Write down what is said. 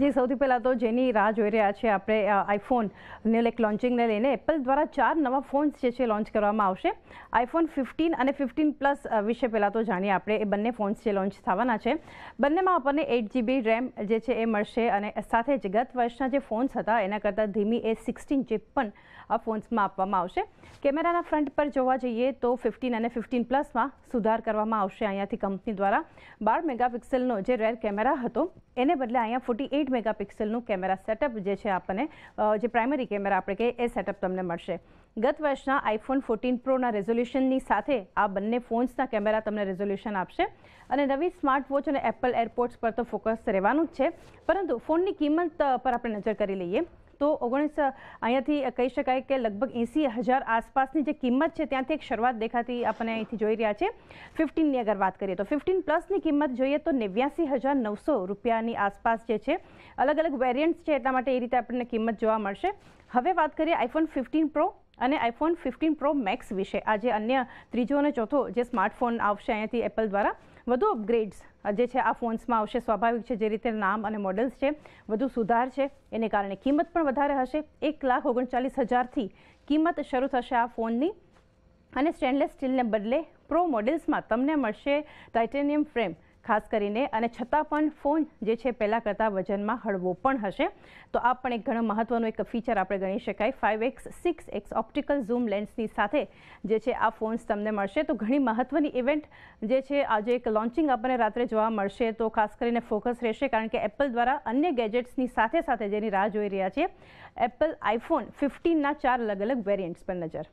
જે સૌથી પહેલાં તો જેની રાહ જોઈ રહ્યા છે આપણે આઈફોનને લાઈક લોન્ચિંગને લઈને એપલ દ્વારા ચાર નવા ફોન્સ જે છે લોન્ચ કરવામાં આવશે આઈફોન ફિફ્ટીન અને ફિફ્ટીન પ્લસ વિશે પહેલાં તો જાણીએ આપણે એ બંને ફોન્સ જે લોન્ચ થવાના છે બંનેમાં આપણને એટ જીબી રેમ જે છે એ મળશે અને સાથે જ ગત વર્ષના જે ફોન્સ હતા એના કરતાં ધીમી એ સિક્સટીન ચીપ પણ આ ફોન્સમાં આપવામાં આવશે કેમેરાના ફ્રન્ટ પર જોવા જઈએ તો ફિફ્ટીન અને ફિફ્ટીન પ્લસમાં સુધાર કરવામાં આવશે અહીંયાથી કંપની દ્વારા બાર મેગાપિક્સેલનો જે રેર કેમેરા હતો એને બદલે અહીંયા ફોર્ટી એઇટ મેગાપિક્સલનું કેમેરા સેટઅપ જે છે આપણને જે પ્રાઇમરી કેમેરા આપણે કહીએ એ સેટઅપ તમને મળશે ગત વર્ષના આઈફોન ફોર્ટીન પ્રોના રેઝોલ્યુશનની સાથે આ બંને ફોન્સના કેમેરા તમને રેઝોલ્યુશન આપશે અને નવી સ્માર્ટ વોચ અને એપલ એરપોર્ટ્સ પર તો ફોકસ રહેવાનું જ છે પરંતુ ફોનની કિંમત પર આપણે નજર કરી લઈએ તો ઓગણીસ અહીંયાથી કહી શકાય કે લગભગ એંસી હજાર આસપાસની જે કિંમત છે ત્યાંથી એક શરૂઆત દેખાતી આપણે અહીંથી જોઈ રહ્યા છે ફિફ્ટીનની અગર વાત કરીએ તો ફિફ્ટીન પ્લસની કિંમત જોઈએ તો નેવ્યાસી હજાર નવસો રૂપિયાની આસપાસ જે છે અલગ અલગ વેરિયન્ટ્સ છે એટલા માટે એ રીતે આપણને કિંમત જોવા મળશે હવે વાત કરીએ આઈફોન ફિફ્ટીન પ્રો અને આઈફોન ફિફ્ટીન પ્રો મેક્સ વિશે આજે અન્ય ત્રીજો અને ચોથો જે સ્માર્ટફોન આવશે અહીંયાથી એપલ દ્વારા વધુ અપગ્રેડ્સ જે છે આ ફોન્સમાં આવશે સ્વાભાવિક છે જે રીતે નામ અને મોડલ્સ છે વધુ સુધાર છે એને કારણે કિંમત પણ વધારે હશે એક લાખ ઓગણચાલીસ હજારથી કિંમત શરૂ થશે આ ફોનની અને સ્ટેનલેસ સ્ટીલને બદલે પ્રો મોડેલ્સમાં તમને મળશે ટાઇટેનિયમ ફ્રેમ ખાસ કરીને અને છતાં પણ ફોન જે છે પહેલાં કરતાં વજનમાં હળવો પણ હશે તો આ પણ એક ઘણો મહત્ત્વનું એક ફીચર આપણે ગણી શકાય five x six x optical zoom લેન્સની સાથે જે છે આ ફોન્સ તમને મળશે તો ઘણી મહત્ત્વની ઇવેન્ટ જે છે આજે એક લોન્ચિંગ આપણને રાત્રે જોવા મળશે તો ખાસ કરીને ફોકસ રહેશે કારણ કે એપલ દ્વારા અન્ય ગેજેટ્સની સાથે સાથે જેની રાહ જોઈ રહ્યા છે એપલ આઈફોન ફિફ્ટીનના ચાર અલગ અલગ વેરિયન્ટ્સ પર નજર